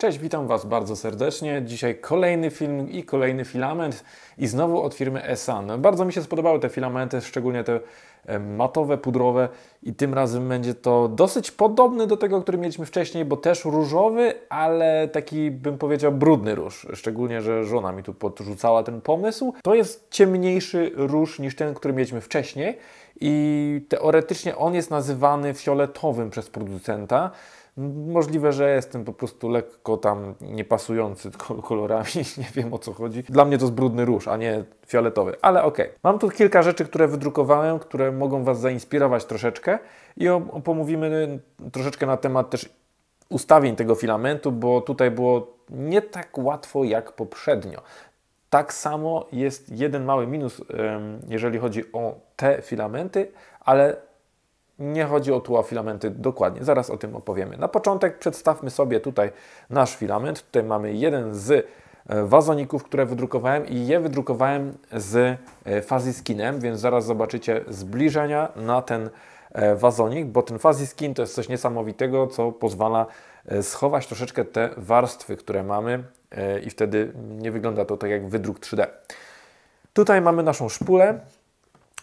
Cześć, witam Was bardzo serdecznie. Dzisiaj kolejny film i kolejny filament i znowu od firmy Esan. Bardzo mi się spodobały te filamenty, szczególnie te matowe, pudrowe i tym razem będzie to dosyć podobny do tego, który mieliśmy wcześniej, bo też różowy, ale taki bym powiedział brudny róż. Szczególnie, że żona mi tu podrzucała ten pomysł. To jest ciemniejszy róż niż ten, który mieliśmy wcześniej i teoretycznie on jest nazywany fioletowym przez producenta. Możliwe, że jestem po prostu lekko tam niepasujący kolorami, nie wiem o co chodzi. Dla mnie to jest brudny róż, a nie fioletowy, ale okej. Okay. Mam tu kilka rzeczy, które wydrukowałem, które mogą Was zainspirować troszeczkę i pomówimy troszeczkę na temat też ustawień tego filamentu, bo tutaj było nie tak łatwo jak poprzednio. Tak samo jest jeden mały minus, jeżeli chodzi o te filamenty, ale nie chodzi o filamenty dokładnie, zaraz o tym opowiemy. Na początek przedstawmy sobie tutaj nasz filament. Tutaj mamy jeden z e, wazoników, które wydrukowałem i je wydrukowałem z e, skinem, więc zaraz zobaczycie zbliżenia na ten e, wazonik, bo ten skin to jest coś niesamowitego, co pozwala schować troszeczkę te warstwy, które mamy i wtedy nie wygląda to tak jak wydruk 3D. Tutaj mamy naszą szpulę,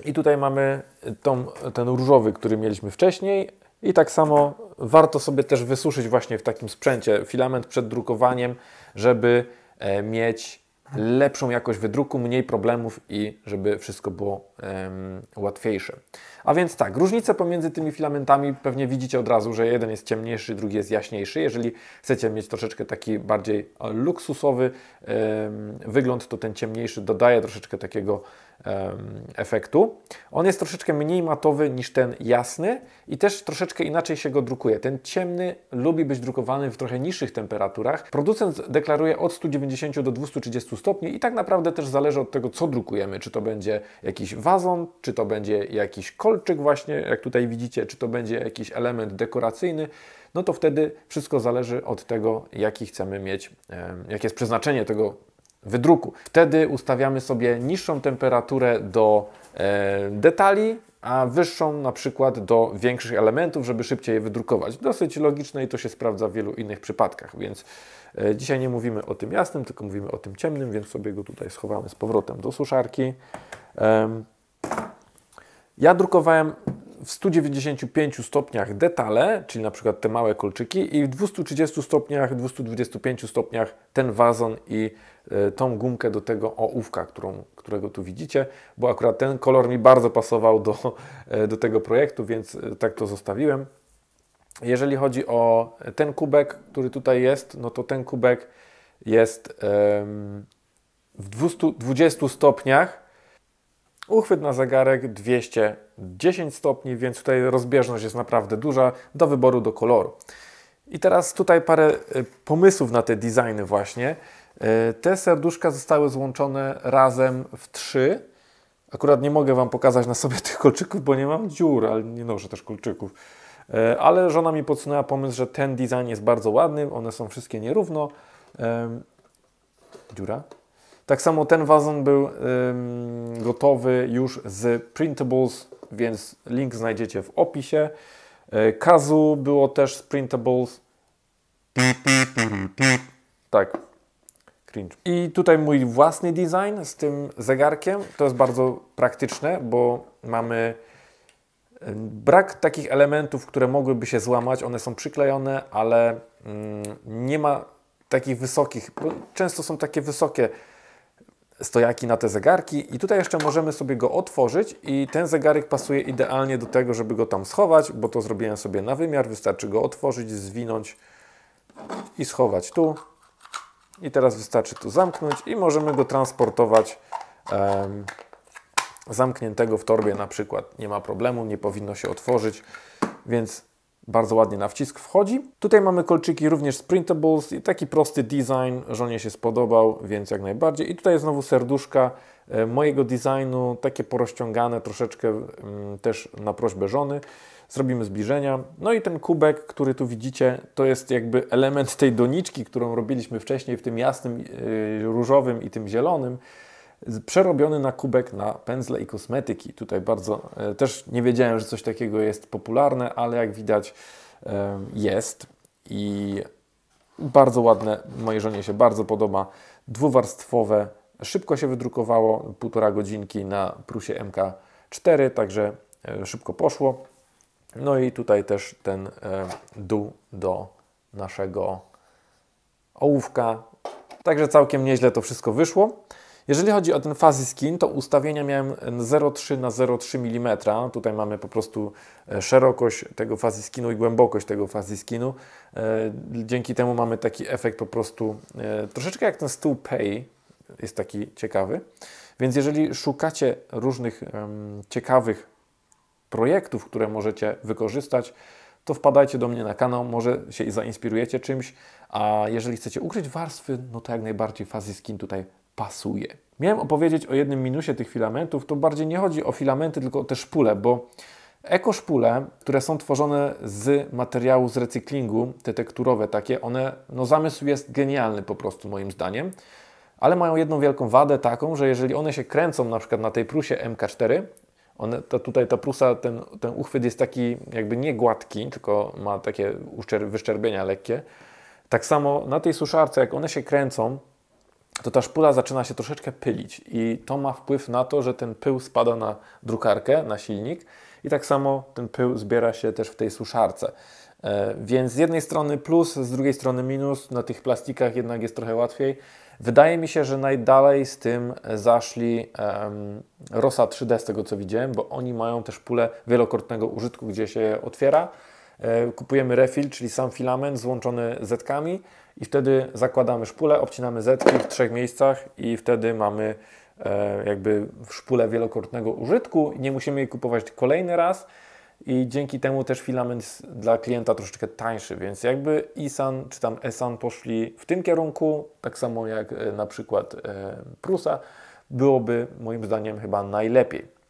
i tutaj mamy tą, ten różowy, który mieliśmy wcześniej. I tak samo warto sobie też wysuszyć właśnie w takim sprzęcie filament przed drukowaniem, żeby e, mieć lepszą jakość wydruku, mniej problemów i żeby wszystko było um, łatwiejsze. A więc tak, różnice pomiędzy tymi filamentami pewnie widzicie od razu, że jeden jest ciemniejszy, drugi jest jaśniejszy. Jeżeli chcecie mieć troszeczkę taki bardziej e, luksusowy um, wygląd, to ten ciemniejszy dodaje troszeczkę takiego um, efektu. On jest troszeczkę mniej matowy niż ten jasny i też troszeczkę inaczej się go drukuje. Ten ciemny lubi być drukowany w trochę niższych temperaturach. Producent deklaruje od 190 do 230 stopni i tak naprawdę też zależy od tego, co drukujemy. Czy to będzie jakiś wazon, czy to będzie jakiś kolczyk właśnie, jak tutaj widzicie, czy to będzie jakiś element dekoracyjny, no to wtedy wszystko zależy od tego, jaki chcemy mieć, jakie jest przeznaczenie tego wydruku. Wtedy ustawiamy sobie niższą temperaturę do detali a wyższą na przykład do większych elementów, żeby szybciej je wydrukować. Dosyć logiczne i to się sprawdza w wielu innych przypadkach, więc e, dzisiaj nie mówimy o tym jasnym, tylko mówimy o tym ciemnym, więc sobie go tutaj schowamy z powrotem do suszarki. Ja drukowałem w 195 stopniach detale, czyli na przykład te małe kolczyki i w 230 stopniach, 225 stopniach ten wazon i E, tą gumkę do tego ołówka, którą, którego tu widzicie, bo akurat ten kolor mi bardzo pasował do, e, do tego projektu, więc e, tak to zostawiłem. Jeżeli chodzi o ten kubek, który tutaj jest, no to ten kubek jest w 220 stopniach. Uchwyt na zegarek 210 stopni, więc tutaj rozbieżność jest naprawdę duża do wyboru do koloru. I teraz tutaj parę pomysłów na te designy właśnie. E, te serduszka zostały złączone razem w trzy. Akurat nie mogę Wam pokazać na sobie tych kolczyków, bo nie mam dziur, ale nie noszę też kolczyków. E, ale żona mi podsunęła pomysł, że ten design jest bardzo ładny, one są wszystkie nierówno. E, dziura. Tak samo ten wazon był gotowy już z printables, więc link znajdziecie w opisie. Kazu było też z printables. Tak, Cringe. I tutaj mój własny design z tym zegarkiem. To jest bardzo praktyczne, bo mamy brak takich elementów, które mogłyby się złamać. One są przyklejone, ale mm, nie ma takich wysokich, bo często są takie wysokie stojaki na te zegarki i tutaj jeszcze możemy sobie go otworzyć i ten zegarek pasuje idealnie do tego, żeby go tam schować, bo to zrobiłem sobie na wymiar, wystarczy go otworzyć, zwinąć i schować tu i teraz wystarczy tu zamknąć i możemy go transportować um, zamkniętego w torbie na przykład. Nie ma problemu, nie powinno się otworzyć, więc bardzo ładnie na wcisk wchodzi. Tutaj mamy kolczyki również z printables i taki prosty design, żonie się spodobał, więc jak najbardziej. I tutaj znowu serduszka e, mojego designu, takie porozciągane troszeczkę też na prośbę żony. Zrobimy zbliżenia. No i ten kubek, który tu widzicie, to jest jakby element tej doniczki, którą robiliśmy wcześniej w tym jasnym, e, różowym i tym zielonym przerobiony na kubek na pędzle i kosmetyki. Tutaj bardzo e, też nie wiedziałem, że coś takiego jest popularne, ale jak widać jest i bardzo ładne, mojej żonie się bardzo podoba. Dwuwarstwowe, szybko się wydrukowało, półtora godzinki na prusie MK4, także e, szybko poszło. No i tutaj też ten e, dół do naszego ołówka. Także całkiem nieźle to wszystko wyszło. Jeżeli chodzi o ten fazy skin, to ustawienia miałem 0,3 na 0,3 mm. Tutaj mamy po prostu e, szerokość tego fazy skinu i głębokość tego fazy skinu. E, dzięki temu mamy taki efekt po prostu e, troszeczkę jak ten stół Pay, jest taki ciekawy. Więc jeżeli szukacie różnych ciekawych projektów, które możecie wykorzystać, to wpadajcie do mnie na kanał, może się zainspirujecie czymś, a jeżeli chcecie ukryć warstwy, no to jak najbardziej fazy skin tutaj pasuje. Miałem opowiedzieć o jednym minusie tych filamentów, to bardziej nie chodzi o filamenty, tylko o te szpule, bo Ekoszpule, które są tworzone z materiału z recyklingu, te tekturowe takie, one, no zamysł jest genialny po prostu moim zdaniem, ale mają jedną wielką wadę taką, że jeżeli one się kręcą na przykład na tej prusie MK4, one, to tutaj ta prusa, ten, ten uchwyt jest taki jakby nie gładki, tylko ma takie wyszczerbienia lekkie. Tak samo na tej suszarce, jak one się kręcą, to ta szpula zaczyna się troszeczkę pylić i to ma wpływ na to, że ten pył spada na drukarkę, na silnik i tak samo ten pył zbiera się też w tej suszarce. E, więc z jednej strony plus, z drugiej strony minus, na tych plastikach jednak jest trochę łatwiej. Wydaje mi się, że najdalej z tym zaszli um, Rosa 3D z tego co widziałem, bo oni mają też pulę wielokrotnego użytku, gdzie się otwiera E, kupujemy refill, czyli sam filament złączony zetkami i wtedy zakładamy szpulę, obcinamy zetki w trzech miejscach i wtedy mamy e, jakby szpulę wielokrotnego użytku. Nie musimy jej kupować kolejny raz i dzięki temu też filament dla klienta troszeczkę tańszy, więc jakby ISAN czy tam ESAN poszli w tym kierunku, tak samo jak e, na przykład Prusa, byłoby moim zdaniem chyba najlepiej.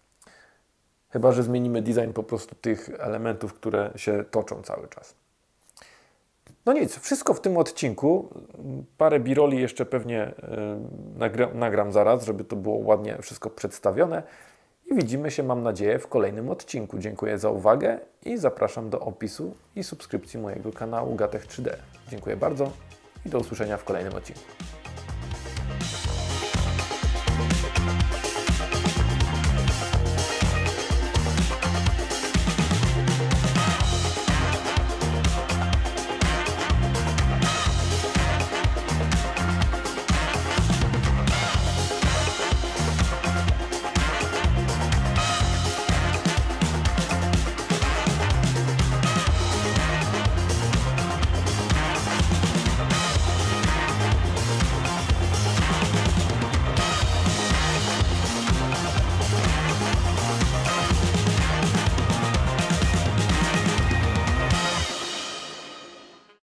Chyba, że zmienimy design po prostu tych elementów, które się toczą cały czas. No nic, wszystko w tym odcinku. Parę biroli jeszcze pewnie e, nagram, nagram zaraz, żeby to było ładnie wszystko przedstawione. I widzimy się, mam nadzieję, w kolejnym odcinku. Dziękuję za uwagę i zapraszam do opisu i subskrypcji mojego kanału Gatech 3D. Dziękuję bardzo i do usłyszenia w kolejnym odcinku.